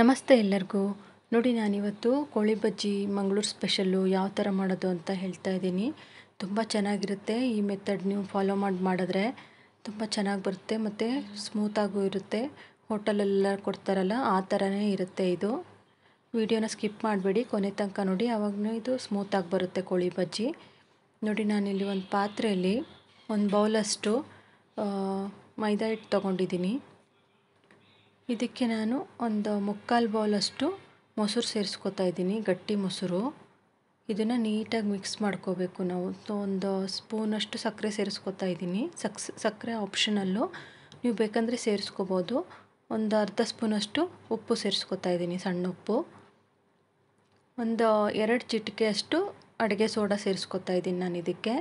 ನಮಸ್ತೆ ಎಲ್ಲರಿಗೂ ನೋಡಿ ನಾನಿವತ್ತು ಕೋಳಿ ಬಜ್ಜಿ ಮಂಗಳೂರು ಸ್ಪೆಷಲ್ಲು ಯಾವ ಥರ ಮಾಡೋದು ಅಂತ ಹೇಳ್ತಾ ಇದ್ದೀನಿ ತುಂಬ ಚೆನ್ನಾಗಿರುತ್ತೆ ಈ ಮೆಥಡ್ ನೀವು ಫಾಲೋ ಮಾಡಿ ಮಾಡಿದ್ರೆ ತುಂಬ ಚೆನ್ನಾಗಿ ಬರುತ್ತೆ ಮತ್ತು ಸ್ಮೂತಾಗೂ ಇರುತ್ತೆ ಹೋಟೆಲೆಲ್ಲ ಕೊಡ್ತಾರಲ್ಲ ಆ ಥರನೇ ಇರುತ್ತೆ ಇದು ವಿಡಿಯೋನ ಸ್ಕಿಪ್ ಮಾಡಬೇಡಿ ಕೊನೆ ತನಕ ನೋಡಿ ಆವಾಗೂ ಇದು ಸ್ಮೂತಾಗಿ ಬರುತ್ತೆ ಕೋಳಿ ಬಜ್ಜಿ ನೋಡಿ ನಾನಿಲ್ಲಿ ಒಂದು ಪಾತ್ರೆಯಲ್ಲಿ ಒಂದು ಬೌಲಷ್ಟು ಮೈದಾ ಹಿಟ್ಟು ತೊಗೊಂಡಿದ್ದೀನಿ ಇದಕ್ಕೆ ನಾನು ಒಂದು ಮುಕ್ಕಾಲು ಬೌಲಷ್ಟು ಮೊಸರು ಸೇರಿಸ್ಕೊತಾ ಇದ್ದೀನಿ ಗಟ್ಟಿ ಮೊಸರು ಇದನ್ನು ನೀಟಾಗಿ ಮಿಕ್ಸ್ ಮಾಡ್ಕೋಬೇಕು ನಾವು ಒಂದು ಸ್ಪೂನಷ್ಟು ಸಕ್ಕರೆ ಸೇರಿಸ್ಕೊತಾ ಇದ್ದೀನಿ ಸಕ್ಸ್ ಸಕ್ಕರೆ ಆಪ್ಷನಲ್ಲು ನೀವು ಬೇಕಂದರೆ ಸೇರಿಸ್ಕೋಬೋದು ಒಂದು ಅರ್ಧ ಸ್ಪೂನಷ್ಟು ಉಪ್ಪು ಸೇರಿಸ್ಕೊತಾ ಇದ್ದೀನಿ ಸಣ್ಣ ಉಪ್ಪು ಒಂದು ಎರಡು ಚಿಟಿಕೆಯಷ್ಟು ಅಡುಗೆ ಸೋಡಾ ಸೇರಿಸ್ಕೊತಾ ಇದ್ದೀನಿ ನಾನು ಇದಕ್ಕೆ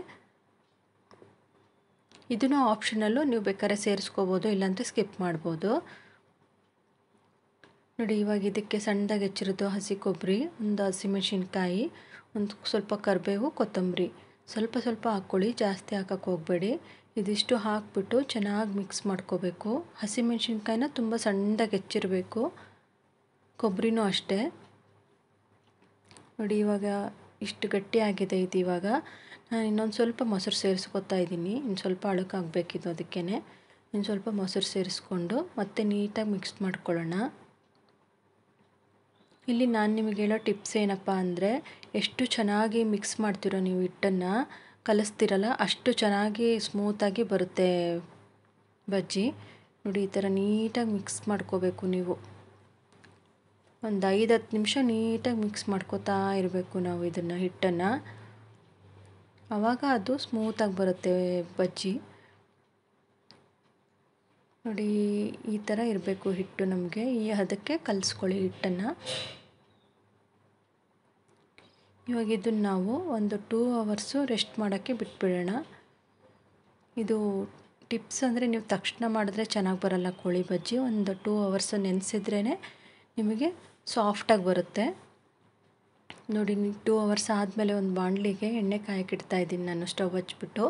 ಇದನ್ನು ಆಪ್ಷನಲ್ಲು ನೀವು ಬೇಕಾದ್ರೆ ಸೇರಿಸ್ಕೋಬೋದು ಇಲ್ಲಾಂದರೆ ಸ್ಕಿಪ್ ಮಾಡ್ಬೋದು ನೋಡಿ ಇವಾಗ ಇದಕ್ಕೆ ಸಣ್ಣದಾಗಿ ಹೆಚ್ಚಿರೋದು ಹಸಿ ಕೊಬ್ಬರಿ ಒಂದು ಹಸಿಮೆಣ್ಸಿನ್ಕಾಯಿ ಒಂದು ಸ್ವಲ್ಪ ಕರಿಬೇವು ಕೊತ್ತಂಬರಿ ಸ್ವಲ್ಪ ಸ್ವಲ್ಪ ಹಾಕ್ಕೊಳ್ಳಿ ಜಾಸ್ತಿ ಹಾಕೋಕೆ ಹೋಗಬೇಡಿ ಇದಿಷ್ಟು ಹಾಕಿಬಿಟ್ಟು ಚೆನ್ನಾಗಿ ಮಿಕ್ಸ್ ಮಾಡ್ಕೋಬೇಕು ಹಸಿಮೆಣಸಿನ್ಕಾಯಿನ ತುಂಬ ಸಣ್ಣದಾಗಿ ಹೆಚ್ಚಿರಬೇಕು ಕೊಬ್ಬರಿನೂ ಅಷ್ಟೇ ನೋಡಿ ಇವಾಗ ಇಷ್ಟು ಗಟ್ಟಿಯಾಗಿದೆ ಇದು ಇವಾಗ ನಾನು ಇನ್ನೊಂದು ಸ್ವಲ್ಪ ಮೊಸರು ಸೇರಿಸ್ಕೊತಾ ಇದ್ದೀನಿ ಇನ್ನು ಸ್ವಲ್ಪ ಅಳಕಾಗಬೇಕಿದು ಅದಕ್ಕೇ ಇನ್ನು ಸ್ವಲ್ಪ ಮೊಸರು ಸೇರಿಸ್ಕೊಂಡು ಮತ್ತೆ ನೀಟಾಗಿ ಮಿಕ್ಸ್ ಮಾಡ್ಕೊಳ್ಳೋಣ ಇಲ್ಲಿ ನಾನು ನಿಮಗೆ ಹೇಳೋ ಟಿಪ್ಸ್ ಏನಪ್ಪ ಅಂದರೆ ಎಷ್ಟು ಚೆನ್ನಾಗಿ ಮಿಕ್ಸ್ ಮಾಡ್ತೀರೋ ನೀವು ಹಿಟ್ಟನ್ನು ಕಲಿಸ್ತಿರಲ್ಲ ಅಷ್ಟು ಚೆನ್ನಾಗಿ ಸ್ಮೂತಾಗಿ ಬರುತ್ತೆ ಬಜ್ಜಿ ನೋಡಿ ಈ ಥರ ನೀಟಾಗಿ ಮಿಕ್ಸ್ ಮಾಡ್ಕೋಬೇಕು ನೀವು ಒಂದು ಐದು ಹತ್ತು ನಿಮಿಷ ನೀಟಾಗಿ ಮಿಕ್ಸ್ ಮಾಡ್ಕೋತಾ ಇರಬೇಕು ನಾವು ಇದನ್ನು ಹಿಟ್ಟನ್ನು ಆವಾಗ ಅದು ಸ್ಮೂತಾಗಿ ಬರುತ್ತೆ ಬಜ್ಜಿ ನೋಡಿ ಈ ಥರ ಇರಬೇಕು ಹಿಟ್ಟು ನಮಗೆ ಈ ಅದಕ್ಕೆ ಕಲಿಸ್ಕೊಳ್ಳಿ ಹಿಟ್ಟನ್ನು ಇವಾಗ ಇದನ್ನು ನಾವು ಒಂದು ಟೂ ಅವರ್ಸು ರೆಸ್ಟ್ ಮಾಡೋಕ್ಕೆ ಬಿಟ್ಬಿಡೋಣ ಇದು ಟಿಪ್ಸ್ ಅಂದರೆ ನೀವು ತಕ್ಷಣ ಮಾಡಿದ್ರೆ ಚೆನ್ನಾಗಿ ಬರಲ್ಲ ಕೋಳಿ ಬಜ್ಜಿ ಒಂದು ಟೂ ಅವರ್ಸು ನೆನೆಸಿದ್ರೇ ನಿಮಗೆ ಸಾಫ್ಟಾಗಿ ಬರುತ್ತೆ ನೋಡಿ ಟೂ ಅವರ್ಸ್ ಆದಮೇಲೆ ಒಂದು ಬಾಣಲಿಗೆ ಎಣ್ಣೆ ಕಾಯಕ್ಕಿಡ್ತಾ ಇದ್ದೀನಿ ನಾನು ಸ್ಟವ್ ಹಚ್ಬಿಟ್ಟು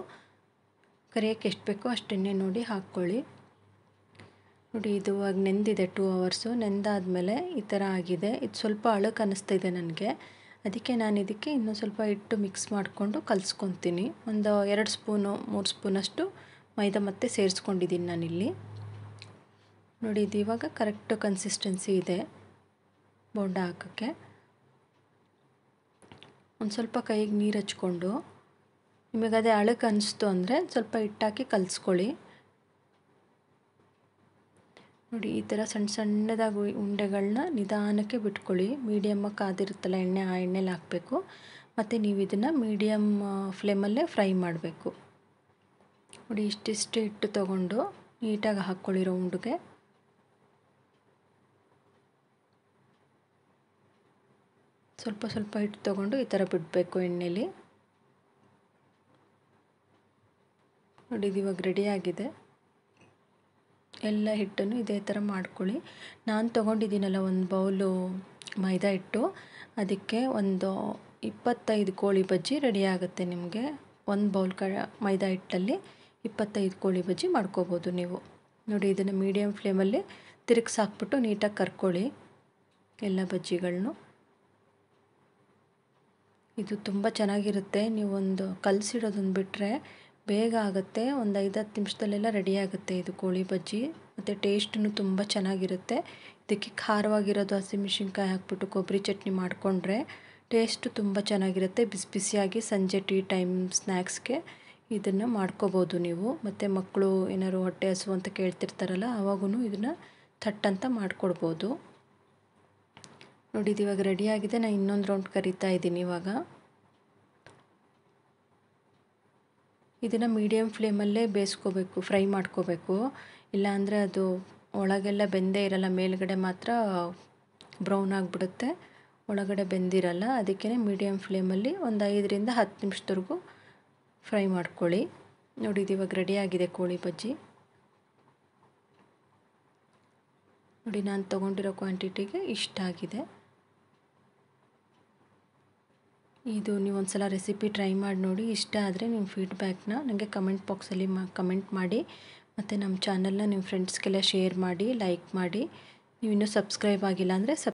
ಕರಿಯೋಕ್ಕೆ ಎಷ್ಟು ಬೇಕೋ ಅಷ್ಟು ಎಣ್ಣೆ ನೋಡಿ ಹಾಕ್ಕೊಳ್ಳಿ ನೋಡಿ ಇದು ಇವಾಗ ನೆಂದಿದೆ ಟೂ ಅವರ್ಸು ನೆಂದಾದಮೇಲೆ ಈ ಥರ ಆಗಿದೆ ಇದು ಸ್ವಲ್ಪ ಅಳಕ್ಕೆ ಅನ್ನಿಸ್ತಿದೆ ನನಗೆ ಅದಕ್ಕೆ ನಾನು ಇದಕ್ಕೆ ಇನ್ನೂ ಸ್ವಲ್ಪ ಹಿಟ್ಟು ಮಿಕ್ಸ್ ಮಾಡಿಕೊಂಡು ಕಲಿಸ್ಕೊತೀನಿ ಒಂದು ಎರಡು ಸ್ಪೂನು ಮೂರು ಸ್ಪೂನಷ್ಟು ಮೈದಾ ಮತ್ತೆ ಸೇರಿಸ್ಕೊಂಡಿದ್ದೀನಿ ನಾನಿಲ್ಲಿ ನೋಡಿ ಇದು ಇವಾಗ ಕರೆಕ್ಟ್ ಕನ್ಸಿಸ್ಟೆನ್ಸಿ ಇದೆ ಬೋಂಡ ಹಾಕೋಕ್ಕೆ ಒಂದು ಸ್ವಲ್ಪ ಕೈಗೆ ನೀರು ಹಚ್ಕೊಂಡು ನಿಮಗೆ ಅದೇ ಅಳಕ್ಕೆ ಅನಿಸ್ತು ಅಂದರೆ ಸ್ವಲ್ಪ ಹಿಟ್ಟಾಕಿ ಕಲಿಸ್ಕೊಳ್ಳಿ ನೋಡಿ ಈ ಥರ ಸಣ್ಣ ಸಣ್ಣದಾಗಿ ಉಂಡೆಗಳನ್ನ ನಿಧಾನಕ್ಕೆ ಬಿಟ್ಕೊಳ್ಳಿ ಮೀಡಿಯಮ್ಮ ಕಾದಿರುತ್ತಲ್ಲ ಎಣ್ಣೆ ಆ ಎಣ್ಣೆಲಿ ಹಾಕಬೇಕು ಮತ್ತು ನೀವು ಇದನ್ನು ಮೀಡಿಯಮ್ ಫ್ಲೇಮಲ್ಲೇ ಫ್ರೈ ಮಾಡಬೇಕು ನೋಡಿ ಇಷ್ಟಿಷ್ಟು ಹಿಟ್ಟು ತಗೊಂಡು ನೀಟಾಗಿ ಹಾಕ್ಕೊಳ್ಳಿರೋ ಉಂಡೆಗೆ ಸ್ವಲ್ಪ ಸ್ವಲ್ಪ ಹಿಟ್ಟು ತಗೊಂಡು ಈ ಥರ ಬಿಡಬೇಕು ಎಣ್ಣೆಲಿ ನೋಡಿ ಇದು ಇವಾಗ ರೆಡಿಯಾಗಿದೆ ಎಲ್ಲ ಹಿಟ್ಟನ್ನು ಇದೇ ಥರ ಮಾಡ್ಕೊಳ್ಳಿ ನಾನು ತೊಗೊಂಡಿದ್ದೀನಲ್ಲ ಒಂದು ಬೌಲು ಮೈದಾ ಹಿಟ್ಟು ಅದಕ್ಕೆ ಒಂದು ಇಪ್ಪತ್ತೈದು ಕೋಳಿ ಬಜ್ಜಿ ರೆಡಿ ಆಗುತ್ತೆ ನಿಮಗೆ ಒಂದು ಬೌಲ್ ಕ ಮೈದಾ ಹಿಟ್ಟಲ್ಲಿ ಇಪ್ಪತ್ತೈದು ಕೋಳಿ ಬಜ್ಜಿ ಮಾಡ್ಕೋಬೋದು ನೀವು ನೋಡಿ ಇದನ್ನು ಮೀಡಿಯಮ್ ಫ್ಲೇಮಲ್ಲಿ ತಿರುಗಿಸಿ ಹಾಕ್ಬಿಟ್ಟು ನೀಟಾಗಿ ಕರ್ಕೊಳ್ಳಿ ಎಲ್ಲ ಬಜ್ಜಿಗಳನ್ನೂ ಇದು ತುಂಬ ಚೆನ್ನಾಗಿರುತ್ತೆ ನೀವೊಂದು ಕಲಸಿಡೋದನ್ನು ಬಿಟ್ಟರೆ ಬೇಗ ಆಗುತ್ತೆ ಒಂದು ಐದು ಹತ್ತು ನಿಮಿಷದಲ್ಲೆಲ್ಲ ರೆಡಿ ಆಗುತ್ತೆ ಇದು ಕೋಳಿ ಬಜ್ಜಿ ಮತ್ತು ಟೇಸ್ಟೂ ತುಂಬ ಚೆನ್ನಾಗಿರುತ್ತೆ ಇದಕ್ಕೆ ಖಾರವಾಗಿರೋದು ಹಸಿಮೆಣ್ಸಿನ್ಕಾಯಿ ಹಾಕ್ಬಿಟ್ಟು ಕೊಬ್ಬರಿ ಚಟ್ನಿ ಮಾಡಿಕೊಂಡ್ರೆ ಟೇಸ್ಟು ತುಂಬ ಚೆನ್ನಾಗಿರುತ್ತೆ ಬಿಸಿ ಬಿಸಿಯಾಗಿ ಸಂಜೆ ಟೀ ಟೈಮ್ ಸ್ನ್ಯಾಕ್ಸ್ಗೆ ಇದನ್ನು ಮಾಡ್ಕೋಬೋದು ನೀವು ಮತ್ತು ಮಕ್ಕಳು ಏನಾದ್ರು ಹೊಟ್ಟೆ ಹಸು ಅಂತ ಕೇಳ್ತಿರ್ತಾರಲ್ಲ ಆವಾಗೂ ಇದನ್ನು ಥಟ್ಟಂತ ಮಾಡಿಕೊಡ್ಬೋದು ನೋಡಿ ರೆಡಿಯಾಗಿದೆ ನಾನು ಇನ್ನೊಂದು ರೌಂಡ್ ಕರಿತಾ ಇದ್ದೀನಿ ಇವಾಗ ಇದನ್ನು ಮೀಡಿಯಮ್ ಫ್ಲೇಮಲ್ಲೇ ಬೇಯಿಸ್ಕೋಬೇಕು ಫ್ರೈ ಮಾಡ್ಕೋಬೇಕು ಇಲ್ಲಾಂದರೆ ಅದು ಒಳಗೆಲ್ಲ ಬೆಂದೇ ಇರಲ್ಲ ಮೇಲುಗಡೆ ಮಾತ್ರ ಬ್ರೌನ್ ಆಗಿಬಿಡುತ್ತೆ ಒಳಗಡೆ ಬೆಂದಿರಲ್ಲ ಅದಕ್ಕೇ ಮೀಡಿಯಮ್ ಫ್ಲೇಮಲ್ಲಿ ಒಂದು ಐದರಿಂದ ಹತ್ತು ನಿಮಿಷದವರೆಗೂ ಫ್ರೈ ಮಾಡ್ಕೊಳ್ಳಿ ನೋಡಿ ಇದು ಇವಾಗ ರೆಡಿಯಾಗಿದೆ ಕೋಳಿ ಬಜ್ಜಿ ನೋಡಿ ನಾನು ತೊಗೊಂಡಿರೋ ಕ್ವಾಂಟಿಟಿಗೆ ಇಷ್ಟಾಗಿದೆ ಇದು ನೀವು ಸಲ ರೆಸಿಪಿ ಟ್ರೈ ಮಾಡಿ ನೋಡಿ ಇಷ್ಟ ಆದರೆ ನಿಮ್ಮ ಫೀಡ್ಬ್ಯಾಕ್ನ ನನಗೆ ಕಮೆಂಟ್ ಬಾಕ್ಸಲ್ಲಿ ಮಾ ಕಮೆಂಟ್ ಮಾಡಿ ಮತ್ತು ನಮ್ಮ ಚಾನಲ್ನ ನಿಮ್ಮ ಫ್ರೆಂಡ್ಸ್ಗೆಲ್ಲ ಶೇರ್ ಮಾಡಿ ಲೈಕ್ ಮಾಡಿ ನೀವು ಇನ್ನೂ ಸಬ್ಸ್ಕ್ರೈಬ್ ಆಗಿಲ್ಲ ಅಂದರೆ ಸಬ್